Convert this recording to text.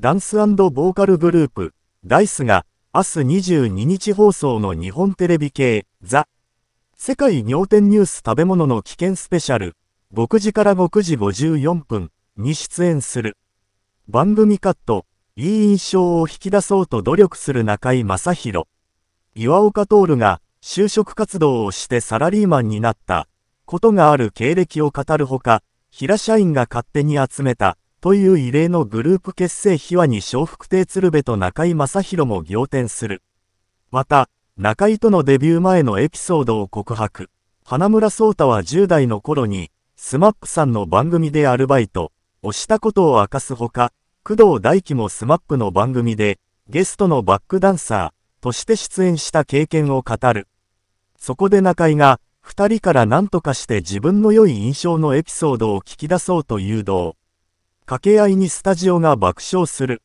ダンスボーカルグループ、ダイスが、明日22日放送の日本テレビ系、ザ・世界仰天ニュース食べ物の危険スペシャル、6時から6時54分に出演する。番組カット、いい印象を引き出そうと努力する中井正宏。岩岡徹が就職活動をしてサラリーマンになったことがある経歴を語るほか、平社員が勝手に集めたという異例のグループ結成秘話に小福亭鶴瓶と中井正宏も仰天する。また、中井とのデビュー前のエピソードを告白。花村聡太は10代の頃に、スマップさんの番組でアルバイト、をしたことを明かすほか、工藤大輝もスマップの番組で、ゲストのバックダンサー、として出演した経験を語る。そこで中井が、二人から何とかして自分の良い印象のエピソードを聞き出そうと誘導。掛け合いにスタジオが爆笑する。